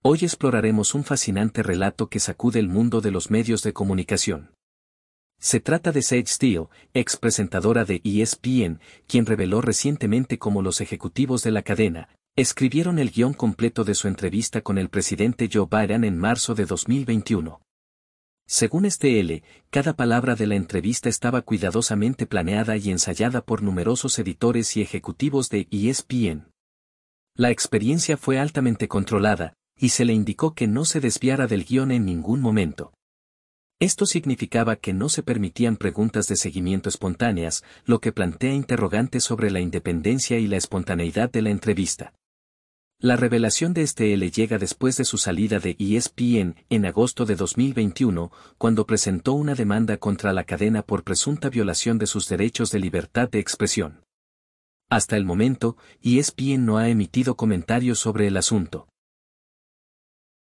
Hoy exploraremos un fascinante relato que sacude el mundo de los medios de comunicación. Se trata de Sage Steele, ex presentadora de ESPN, quien reveló recientemente cómo los ejecutivos de la cadena escribieron el guión completo de su entrevista con el presidente Joe Biden en marzo de 2021. Según este L, cada palabra de la entrevista estaba cuidadosamente planeada y ensayada por numerosos editores y ejecutivos de ESPN. La experiencia fue altamente controlada, y se le indicó que no se desviara del guión en ningún momento. Esto significaba que no se permitían preguntas de seguimiento espontáneas, lo que plantea interrogantes sobre la independencia y la espontaneidad de la entrevista. La revelación de este L llega después de su salida de ESPN en agosto de 2021, cuando presentó una demanda contra la cadena por presunta violación de sus derechos de libertad de expresión. Hasta el momento, ESPN no ha emitido comentarios sobre el asunto.